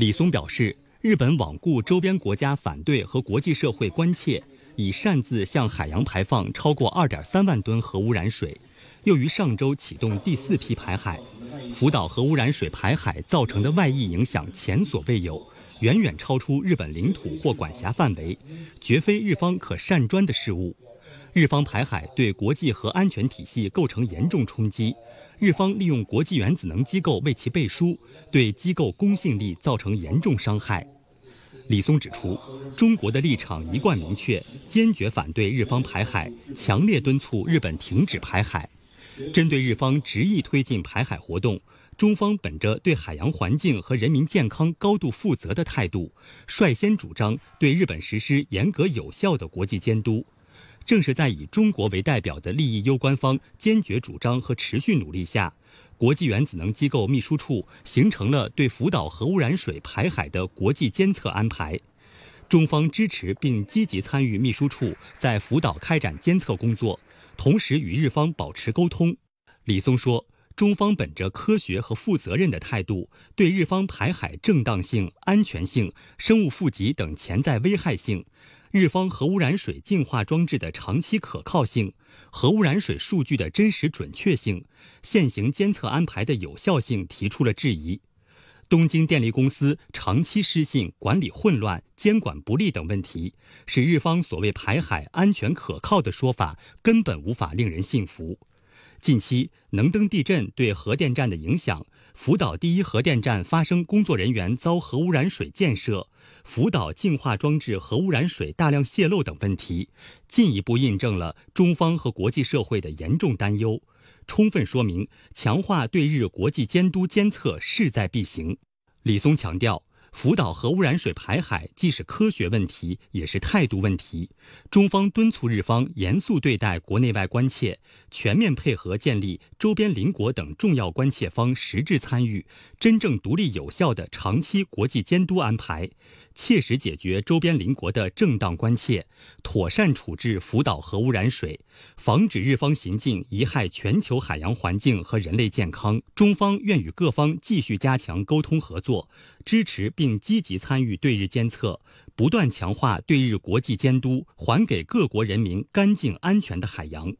李松表示，日本罔顾周边国家反对和国际社会关切，已擅自向海洋排放超过二点三万吨核污染水，又于上周启动第四批排海。福岛核污染水排海造成的外溢影响前所未有，远远超出日本领土或管辖范围，绝非日方可擅专的事物。日方排海对国际核安全体系构成严重冲击，日方利用国际原子能机构为其背书，对机构公信力造成严重伤害。李松指出，中国的立场一贯明确，坚决反对日方排海，强烈敦促日本停止排海。针对日方执意推进排海活动，中方本着对海洋环境和人民健康高度负责的态度，率先主张对日本实施严格有效的国际监督。正是在以中国为代表的利益攸关方坚决主张和持续努力下，国际原子能机构秘书处形成了对福岛核污染水排海的国际监测安排。中方支持并积极参与秘书处在福岛开展监测工作，同时与日方保持沟通。李松说，中方本着科学和负责任的态度，对日方排海正当性、安全性、生物富集等潜在危害性。日方核污染水净化装置的长期可靠性、核污染水数据的真实准确性、现行监测安排的有效性提出了质疑。东京电力公司长期失信、管理混乱、监管不力等问题，使日方所谓排海安全可靠的说法根本无法令人信服。近期能登地震对核电站的影响，福岛第一核电站发生工作人员遭核污染水溅射，福岛净化装置核污染水大量泄漏等问题，进一步印证了中方和国际社会的严重担忧，充分说明强化对日国际监督监测势在必行。李松强调。福岛核污染水排海既是科学问题，也是态度问题。中方敦促日方严肃对待国内外关切，全面配合，建立周边邻国等重要关切方实质参与。真正独立有效的长期国际监督安排，切实解决周边邻国的正当关切，妥善处置福岛核污染水，防止日方行径贻害全球海洋环境和人类健康。中方愿与各方继续加强沟通合作，支持并积极参与对日监测，不断强化对日国际监督，还给各国人民干净安全的海洋。